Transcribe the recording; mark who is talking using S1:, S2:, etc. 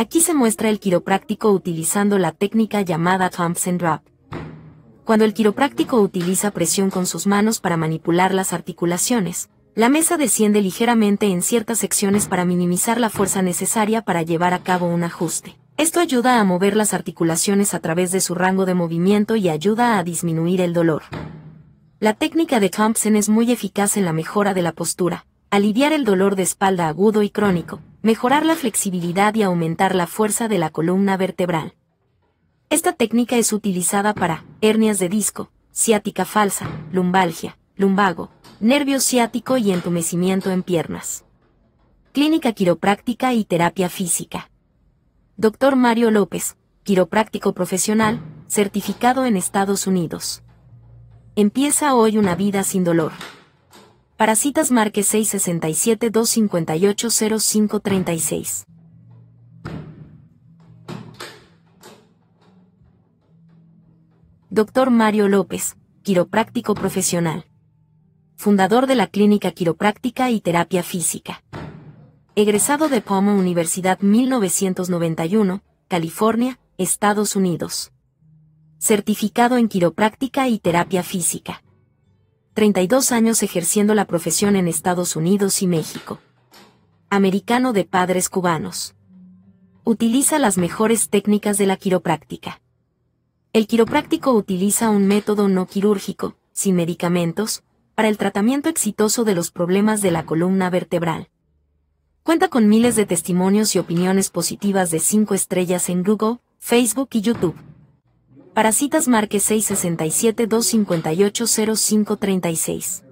S1: Aquí se muestra el quiropráctico utilizando la técnica llamada Thompson Drop. Cuando el quiropráctico utiliza presión con sus manos para manipular las articulaciones, la mesa desciende ligeramente en ciertas secciones para minimizar la fuerza necesaria para llevar a cabo un ajuste. Esto ayuda a mover las articulaciones a través de su rango de movimiento y ayuda a disminuir el dolor. La técnica de Thompson es muy eficaz en la mejora de la postura, aliviar el dolor de espalda agudo y crónico, mejorar la flexibilidad y aumentar la fuerza de la columna vertebral. Esta técnica es utilizada para hernias de disco, ciática falsa, lumbalgia, lumbago, nervio ciático y entumecimiento en piernas. Clínica quiropráctica y terapia física. Dr. Mario López, quiropráctico profesional, certificado en Estados Unidos. Empieza hoy una vida sin dolor. Para citas marque 667-258-0536. Doctor Mario López, quiropráctico profesional. Fundador de la Clínica Quiropráctica y Terapia Física. Egresado de Pomo Universidad 1991, California, Estados Unidos. Certificado en Quiropráctica y Terapia Física. 32 años ejerciendo la profesión en Estados Unidos y México. Americano de padres cubanos. Utiliza las mejores técnicas de la quiropráctica. El quiropráctico utiliza un método no quirúrgico, sin medicamentos, para el tratamiento exitoso de los problemas de la columna vertebral. Cuenta con miles de testimonios y opiniones positivas de 5 estrellas en Google, Facebook y YouTube. Para citas marque 667 258 0536.